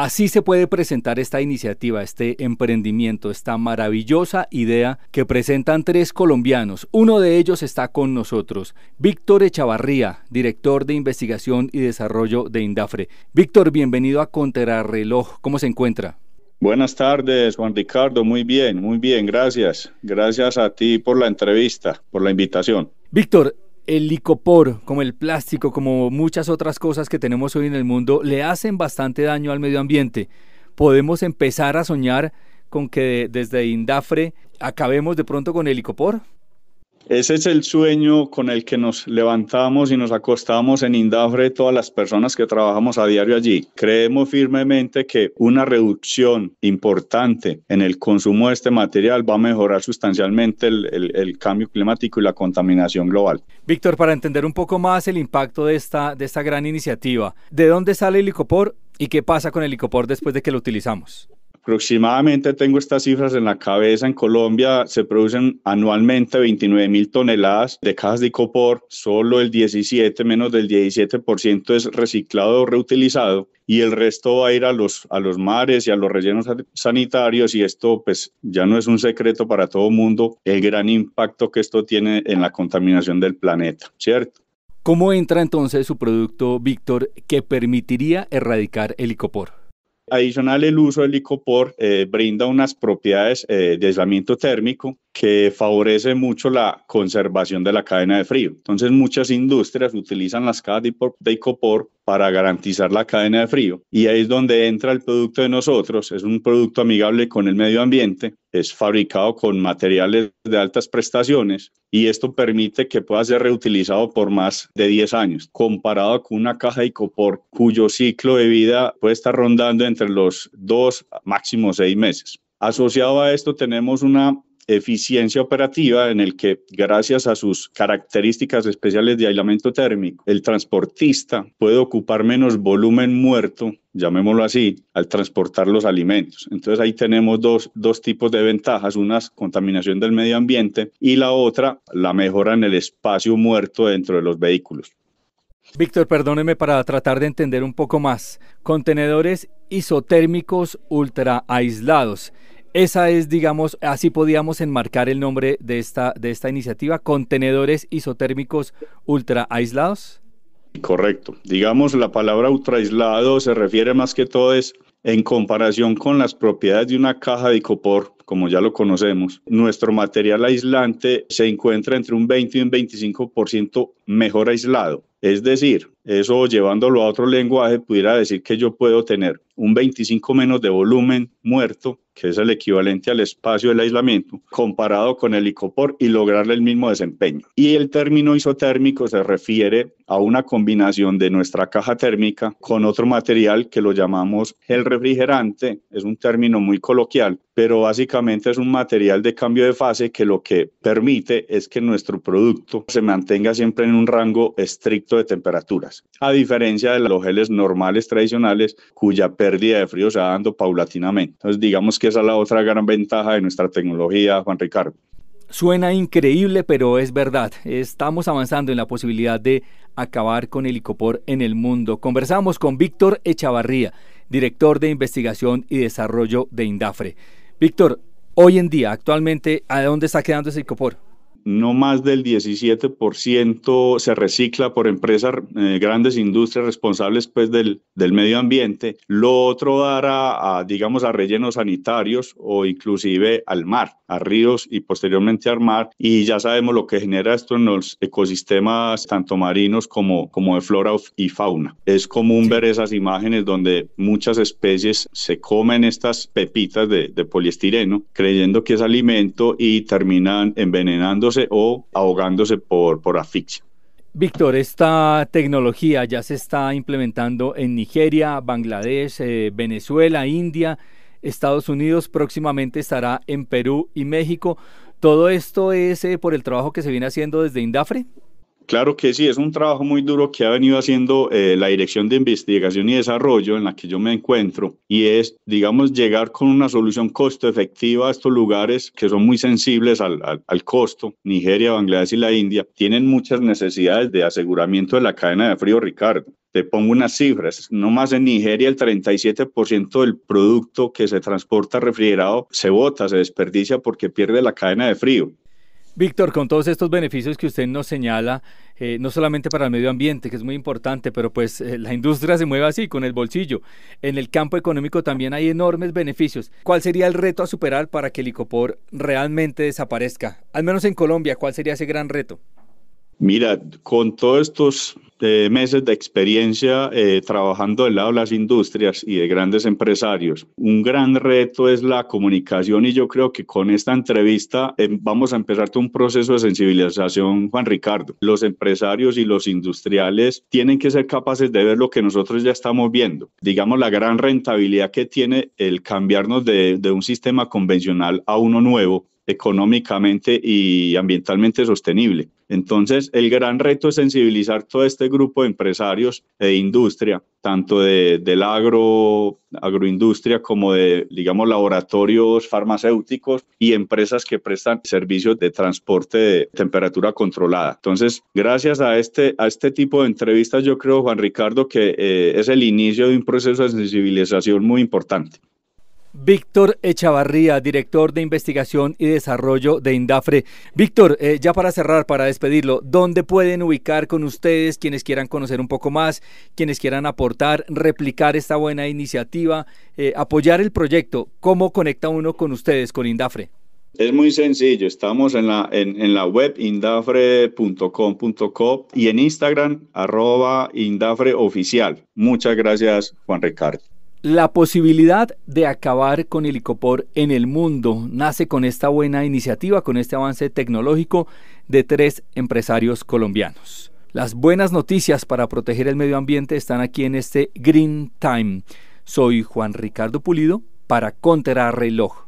Así se puede presentar esta iniciativa, este emprendimiento, esta maravillosa idea que presentan tres colombianos. Uno de ellos está con nosotros, Víctor Echavarría, director de investigación y desarrollo de Indafre. Víctor, bienvenido a Contrarreloj. ¿Cómo se encuentra? Buenas tardes, Juan Ricardo. Muy bien, muy bien. Gracias. Gracias a ti por la entrevista, por la invitación. Víctor, el licopor, como el plástico, como muchas otras cosas que tenemos hoy en el mundo, le hacen bastante daño al medio ambiente. Podemos empezar a soñar con que desde Indafre acabemos de pronto con el licopor. Ese es el sueño con el que nos levantamos y nos acostamos en Indafre todas las personas que trabajamos a diario allí. Creemos firmemente que una reducción importante en el consumo de este material va a mejorar sustancialmente el, cambio climático y la contaminación global. Víctor, para entender un poco más el impacto de esta, de esta gran iniciativa, ¿de dónde sale el licopor y qué pasa con el licopor después de que lo utilizamos? Aproximadamente tengo estas cifras en la cabeza. En Colombia se producen anualmente 29 mil toneladas de cajas de icopor. Solo el 17, menos del 17% es reciclado o reutilizado y el resto va a ir a los, a los mares y a los rellenos sanitarios y esto pues ya no es un secreto para todo el mundo el gran impacto que esto tiene en la contaminación del planeta, ¿cierto? ¿Cómo entra entonces su producto, Víctor, que permitiría erradicar el icopor? Adicional, el uso del licopor eh, brinda unas propiedades eh, de aislamiento térmico que favorece mucho la conservación de la cadena de frío. Entonces muchas industrias utilizan las cajas de icopor para garantizar la cadena de frío y ahí es donde entra el producto de nosotros. Es un producto amigable con el medio ambiente, es fabricado con materiales de altas prestaciones y esto permite que pueda ser reutilizado por más de 10 años, comparado con una caja de icopor cuyo ciclo de vida puede estar rondando entre los dos, máximo seis meses. Asociado a esto tenemos una eficiencia operativa en el que gracias a sus características especiales de aislamiento térmico, el transportista puede ocupar menos volumen muerto llamémoslo así, al transportar los alimentos. Entonces ahí tenemos dos, tipos de ventajas, una contaminación del medio ambiente y la otra la mejora en el espacio muerto dentro de los vehículos. Víctor, perdóneme para tratar de entender un poco más. Contenedores isotérmicos ultra aislados. Esa es, digamos, así podíamos enmarcar el nombre de esta, de esta iniciativa, contenedores isotérmicos ultra aislados. Correcto. Digamos, la palabra ultra aislado se refiere más que todo es en comparación con las propiedades de una caja de copor como ya lo conocemos. Nuestro material aislante se encuentra entre un 20 y un 25% mejor aislado. Es decir, eso llevándolo a otro lenguaje, pudiera decir que yo puedo tener un 25 menos de volumen muerto, que es el equivalente al espacio del aislamiento, comparado con el licopor y lograrle el mismo desempeño. Y el término isotérmico se refiere a una combinación de nuestra caja térmica con otro material que lo llamamos el refrigerante. Es un término muy coloquial, pero básicamente es un material de cambio de fase que lo que permite es que nuestro producto se mantenga siempre en un rango estricto de temperaturas, a diferencia de los geles normales tradicionales cuya pérdida de frío se va dando paulatinamente. Entonces digamos que esa es la otra gran ventaja de nuestra tecnología, Juan Ricardo. Suena increíble, pero es verdad. Estamos avanzando en la posibilidad de acabar con el en el mundo. Conversamos con Víctor Echavarría, director de investigación y desarrollo de INDAFRE. Víctor, hoy en día, actualmente, ¿a dónde está quedando ese icopor? no más del 17% se recicla por empresas, eh, grandes industrias responsables pues del, medio ambiente, lo otro dará digamos, a rellenos sanitarios o inclusive al mar, a ríos y posteriormente al mar, y ya sabemos lo que genera esto en los ecosistemas tanto marinos como, como de flora y fauna. Es común ver esas imágenes donde muchas especies se comen estas pepitas de, de poliestireno creyendo que es alimento y terminan envenenando o ahogándose por, por Víctor, esta tecnología ya se está implementando en Nigeria, Bangladesh, eh, Venezuela, India, Estados Unidos, próximamente estará en Perú y México. ¿Todo esto es eh, por el trabajo que se viene haciendo desde INDAFRE? Claro que sí, es un trabajo muy duro que ha venido haciendo eh, la Dirección de Investigación y Desarrollo en la que yo me encuentro y es, digamos, llegar con una solución costo efectiva a estos lugares que son muy sensibles al, costo. Nigeria, Bangladesh y la India tienen muchas necesidades de aseguramiento de la cadena de frío, Ricardo. Te pongo unas cifras. no más en Nigeria el 37% del producto que se transporta refrigerado se bota, se desperdicia porque pierde la cadena de frío. Víctor, con todos estos beneficios que usted nos señala, eh, no solamente para el medio ambiente, que es muy importante, pero pues eh, la industria se mueve así, con el bolsillo. En el campo económico también hay enormes beneficios. ¿Cuál sería el reto a superar para que el icopor realmente desaparezca? Al menos en Colombia, ¿cuál sería ese gran reto? Mira, con todos estos eh, meses de experiencia eh, trabajando del lado de las industrias y de grandes empresarios, un gran reto es la comunicación y yo creo que con esta entrevista eh, vamos a empezar un proceso de sensibilización, Juan Ricardo. Los empresarios y los industriales tienen que ser capaces de ver lo que nosotros ya estamos viendo, digamos la gran rentabilidad que tiene el cambiarnos de un sistema convencional a uno nuevo económicamente y ambientalmente sostenible. Entonces, el gran reto es sensibilizar todo este grupo de empresarios e industria, tanto de, del agroindustria como de, digamos, laboratorios farmacéuticos y empresas que prestan servicios de transporte de temperatura controlada. Entonces, gracias a este, a este tipo de entrevistas, yo creo, Juan Ricardo, que eh, es el inicio de un proceso de sensibilización muy importante. Víctor Echavarría, director de investigación y desarrollo de INDAFRE. Víctor, eh, ya para cerrar, para despedirlo, ¿dónde pueden ubicar con ustedes quienes quieran conocer un poco más, quienes quieran aportar, replicar esta buena iniciativa, eh, apoyar el proyecto? ¿Cómo conecta uno con ustedes, con INDAFRE? Es muy sencillo, estamos en la, en, en la web indafre.com.co y en Instagram arroba indafreoficial. Muchas gracias, Juan Ricardo. La posibilidad de acabar con el licopor en el mundo nace con esta buena iniciativa, con este avance tecnológico de tres empresarios colombianos. Las buenas noticias para proteger el medio ambiente están aquí en este Green Time. Soy Juan Ricardo Pulido para Contrarreloj.